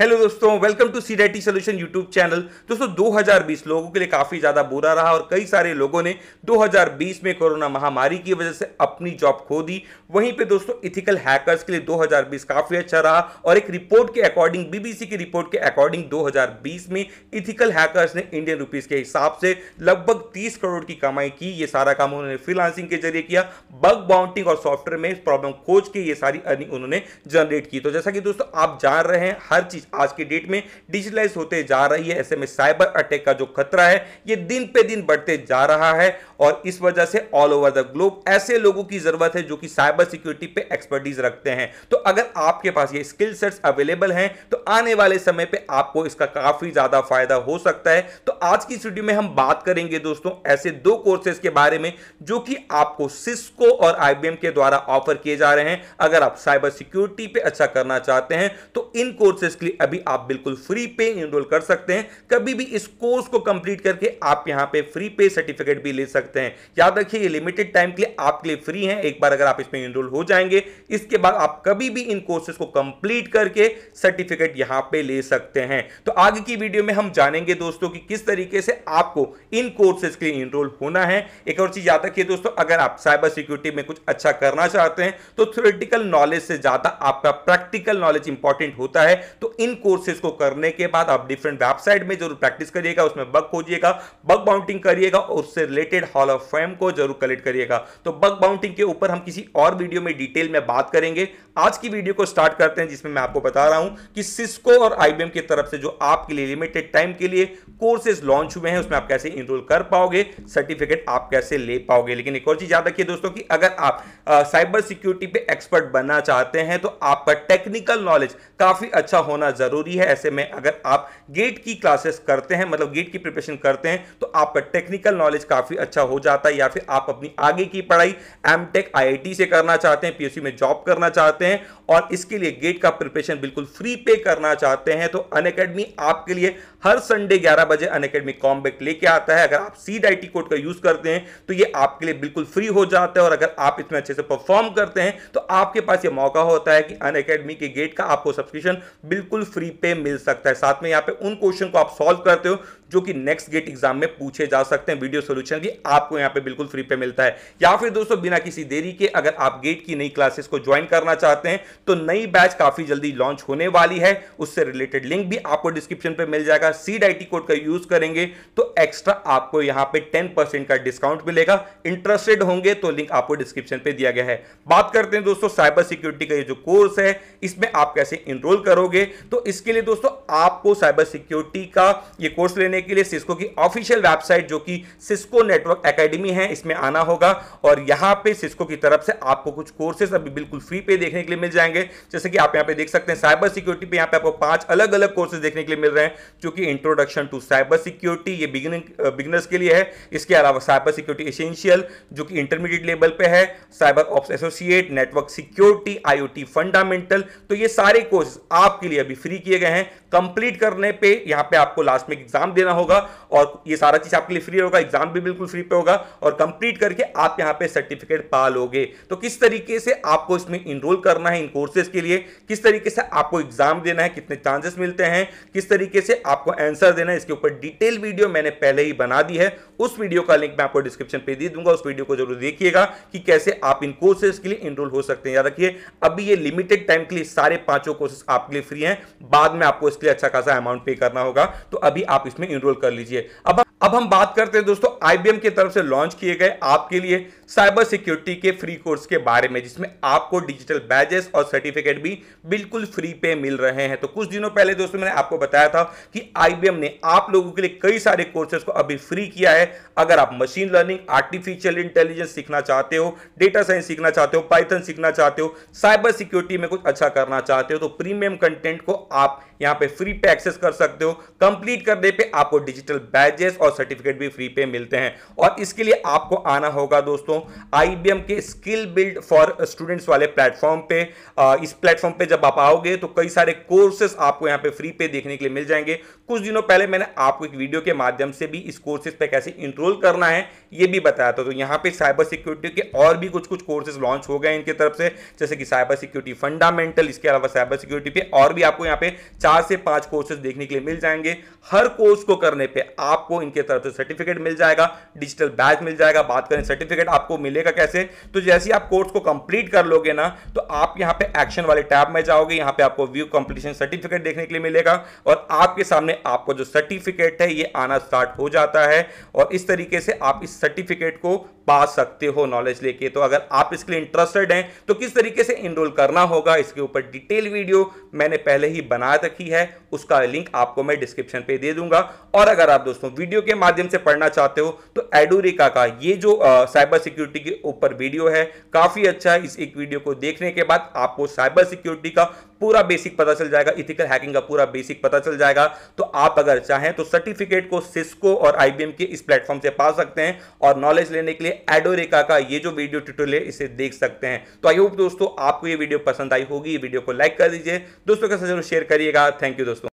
hello दोस्तों welcome to C T solution YouTube channel दोस्तों 2020 लोगों के लिए काफ़ी ज़्यादा बुरा रहा और कई सारे लोगों ने 2020 में कोरोना महामारी की वजह से अपनी जॉब खो दी वहीं पे दोस्तों इथिकल हैकर्स के लिए 2020 काफ़ी अच्छा रहा और एक रिपोर्ट के अकॉर्डिंग बीबीसी की रिपोर्ट के अकॉर्डिंग दो में इथिकल हैकर्स ने इंडियन रुपीज़ के हिसाब से लगभग तीस करोड़ की कमाई की ये सारा काम उन्होंने फ्रीलांसिंग के जरिए किया बग बाउंटिंग और सॉफ्टवेयर में प्रॉब्लम खोज के ये सारी अर्निंग उन्होंने जनरेट की तो जैसा कि दोस्तों आप जान रहे हैं हर चीज़ चीज आज की डेट में डिजिटलाइज होते जा रही है ऐसे में साइबर अटैक का जो खतरा है ये दिन पे दिन बढ़ते जा रहा है और इस वजह से ऑल ओवर द ग्लोब ऐसे लोगों की जरूरत है जो कि साइबर सिक्योरिटी पे एक्सपर्टीज रखते हैं तो अगर आपके पास ये स्किल सेट्स अवेलेबल हैं तो आने वाले समय पे आपको इसका काफी ज्यादा फायदा हो सकता है तो आज की स्टूडियो में हम बात करेंगे दोस्तों ऐसे दो कोर्सेज के बारे में जो कि आपको सिस्को और आईबीएम के द्वारा ऑफर किए जा रहे हैं अगर आप साइबर सिक्योरिटी पे अच्छा करना चाहते हैं तो इन कोर्सेज के लिए अभी आप बिल्कुल फ्री पे इनरोल कर सकते हैं कभी भी इस कोर्स को कंप्लीट करके आप यहां पे फ्री पे सर्टिफिकेट भी ले सकते हैं याद रखिए ये लिमिटेड टाइम के लिए आपके लिए फ्री है एक बार अगर आप इसमें इनरोल हो जाएंगे इसके बाद आप कभी भी इन कोर्सेज को कंप्लीट करके सर्टिफिकेट यहां पर ले सकते हैं तो आगे की वीडियो में हम जानेंगे दोस्तों कि किस तरीके से आपको इन कोर्सेज के लिए इनरोल होना है एक और चीज याद रखिए दोस्तों अगर आप साइबर सिक्योरिटी में कुछ अच्छा करना चाहते हैं तो थ्योरेटिकल नॉलेज से ज्यादा आपका प्रैक्टिकल नॉलेज इंपॉर्टेंट होता है तो इन कोर्सेज को करने के बाद आप डिफरेंट वेबसाइट में जरूर प्रैक्टिस करिएगा उसमें बग खोजिएगा बग बाउंटिंग करिएगा और उससे रिलेटेड हॉल ऑफ फेम को जरूर कलेक्ट करिएगा तो बग बाउंटिंग के ऊपर हम किसी और वीडियो में डिटेल में बात करेंगे आज की वीडियो को स्टार्ट करते हैं जिसमें मैं आपको बता रहा हूं कि सिस्को और आईबीएम की तरफ से जो आपके लिए लिमिटेड टाइम के लिए कोर्सेज लॉन्च हुए हैं उसमें आप कैसे इनरोल कर पाओगे सर्टिफिकेट आप कैसे ले पाओगे लेकिन एक और चीज याद रखिए दोस्तों कि अगर आप आ, साइबर सिक्योरिटी पे एक्सपर्ट बनना चाहते हैं तो आपका टेक्निकल नॉलेज काफी अच्छा होना ज़रूरी है ऐसे में अगर आप गेट की क्लासेस करते हैं मतलब गेट की प्रिपरेशन करते हैं तो आपका टेक्निकल नॉलेज काफ़ी अच्छा हो जाता है या फिर आप अपनी आगे की पढ़ाई एम टेक से करना चाहते हैं पी में जॉब करना चाहते हैं और इसके लिए गेट का प्रिपरेशन बिल्कुल फ्री पे करना चाहते हैं तो अन आपके लिए हर संडे ग्यारह बजे अन अकेडमी कॉम्बेक लेके आता है अगर आप सीड आई कोड का यूज़ करते हैं तो ये आपके लिए बिल्कुल फ्री हो जाता है और अगर आप इसमें अच्छे से परफॉर्म करते हैं तो आपके पास ये मौका होता है कि अन के गेट का आपको सब्सक्रिप्शन बिल्कुल बिल्कुल फ्री पे मिल सकता है साथ में यहाँ पे उन क्वेश्चन को आप सॉल्व करते हो जो कि नेक्स्ट गेट एग्जाम में पूछे जा सकते हैं वीडियो सोल्यूशन भी आपको यहां पर बिल्कुल फ्री पे मिलता है या फिर दोस्तों बिना किसी देरी के अगर आप गेट की नई क्लासेस को ज्वाइन करना चाहते हैं तो नई बैच काफी जल्दी लॉन्च होने वाली है उससे रिलेटेड लिंक भी आपको डिस्क्रिप्शन पर मिल जाएगा सीड आई कोड का यूज करेंगे तो एक्स्ट्रा आपको यहां पे टेन का डिस्काउंट मिलेगा इंटरेस्टेड होंगे तो लिंक आपको डिस्क्रिप्शन पे दिया गया है बात करते हैं दोस्तों साइबर सिक्योरिटी का ये जो कोर्स है इसमें आप कैसे इनरोल करोगे तो इसके लिए दोस्तों आपको साइबर सिक्योरिटी का ये कोर्स लेने के लिए सिस्को की ऑफिशियल वेबसाइट जो कि सिस्को नेटवर्क एकेडमी है इसमें आना होगा और यहाँ पे सिस्को की तरफ से आपको कुछ कोर्सेज अभी बिल्कुल फ्री पे देखने के लिए मिल जाएंगे जैसे कि आप यहाँ पे देख सकते हैं साइबर सिक्योरिटी पे यहाँ पे आपको पांच अलग अलग कोर्सेज देखने के लिए मिल रहे हैं जो कि इंट्रोडक्शन टू साइबर सिक्योरिटी ये बिगिनिंग बिगनर्स के लिए है इसके अलावा साइबर सिक्योरिटी एसेंशियल जो कि इंटरमीडिएट लेवल पे है cyber ops associate network security IoT fundamental तो ये सारे कोर्सेज आपके लिए अभी फ्री किए गए हैं कंप्लीट करने पे यहाँ पे आपको लास्ट में एग्जाम देना होगा और ये सारा चीज आपके लिए फ्री होगा एग्जाम भी बिल्कुल फ्री पे होगा और कंप्लीट करके आप यहाँ पे सर्टिफिकेट पा लोगे तो किस तरीके से आपको इसमें इनरोल करना है इन कोर्सेज के लिए किस तरीके से आपको एग्जाम देना है कितने चांसेस मिलते हैं किस तरीके से आपको आंसर देना है इसके ऊपर डिटेल वीडियो मैंने पहले ही बना दी है उस वीडियो का लिंक मैं आपको डिस्क्रिप्शन पे दे दूंगा उस वीडियो को जरूर देखिएगा कि कैसे आप इन कोर्सेज के लिए इनरोल हो सकते हैं याद रखिए अभी ये लिमिटेड टाइम के लिए सारे पांचों कोर्सेज आपके लिए फ्री हैं बाद में आपको इसके लिए अच्छा खासा अमाउंट पे करना होगा तो अभी आप इसमें इनरोल कर लीजिए अब अब हम बात करते हैं दोस्तों आईबीएम की तरफ से लॉन्च किए गए आपके लिए साइबर सिक्योरिटी के फ्री कोर्स के बारे में जिसमें आपको डिजिटल बैजेस और सर्टिफिकेट भी बिल्कुल फ्री पे मिल रहे हैं तो कुछ दिनों पहले दोस्तों मैंने आपको बताया था कि आईबीएम ने आप लोगों के लिए कई सारे कोर्सेज को अभी फ्री किया है अगर आप मशीन लर्निंग आर्टिफिशियल इंटेलिजेंस सीखना चाहते हो डेटा साइंस सीखना चाहते हो पाइथन सीखना चाहते हो साइबर सिक्योरिटी में कुछ अच्छा करना चाहते हो तो प्रीमियम कंटेंट को आप यहाँ पे फ्री पे एक्सेस कर सकते हो कंप्लीट करने पर आपको डिजिटल बैजेस और सर्टिफिकेट भी फ्री पे मिलते हैं और इसके लिए आपको आना होगा दोस्तों आई के स्किल बिल्ड फॉर स्टूडेंट्स वाले प्लेटफॉर्म पे इस प्लेटफॉर्म पे जब आप आओगे तो कई सारे कोर्सेस आपको यहाँ पे फ्री पे देखने के लिए मिल जाएंगे कुछ दिनों पहले मैंने आपको एक वीडियो के माध्यम से भी इस कोर्सेज पे कैसे इंट्रोल करना है ये भी बताया था तो यहाँ पे साइबर सिक्योरिटी के और भी कुछ कुछ कोर्सेज लॉन्च हो गए इनके तरफ से जैसे कि साइबर सिक्योरिटी फंडामेंटल इसके अलावा साइबर सिक्योरिटी पे और भी आपको यहाँ पे चार से पांच कोर्सेज देखने के लिए मिल जाएंगे हर कोर्स को करने पर आपको इनकी उनके तरफ से सर्टिफिकेट मिल जाएगा डिजिटल बैच मिल जाएगा बात करें सर्टिफिकेट आपको मिलेगा कैसे तो जैसे ही आप कोर्स को कंप्लीट कर लोगे ना तो आप यहाँ पे एक्शन वाले टैब में जाओगे यहाँ पे आपको व्यू कंप्लीशन सर्टिफिकेट देखने के लिए मिलेगा और आपके सामने आपको जो सर्टिफिकेट है ये आना स्टार्ट हो जाता है और इस तरीके से आप इस सर्टिफिकेट को पा सकते हो नॉलेज लेके तो अगर आप इसके लिए इंटरेस्टेड हैं तो किस तरीके से इनरोल करना होगा इसके ऊपर डिटेल वीडियो मैंने पहले ही बना रखी है उसका लिंक आपको मैं डिस्क्रिप्शन पे दे दूंगा और अगर आप दोस्तों वीडियो के माध्यम से पढ़ना चाहते हो तो एडोरिका का ये जो आ, साइबर सिक्योरिटी के ऊपर वीडियो है काफ़ी अच्छा है इस एक वीडियो को देखने के बाद आपको साइबर सिक्योरिटी का पूरा बेसिक पता चल जाएगा इथिकल हैकिंग का पूरा बेसिक पता चल जाएगा तो आप अगर चाहें तो सर्टिफिकेट को सिस्को और आईबीएम के इस प्लेटफॉर्म से पा सकते हैं और नॉलेज लेने के लिए एडोरेका का ये जो वीडियो ट्यूटोरियल है इसे देख सकते हैं तो आई होप दोस्तों आपको ये वीडियो पसंद आई होगी वीडियो को लाइक कर दीजिए दोस्तों के साथ जरूर शेयर करिएगा थैंक यू दोस्तों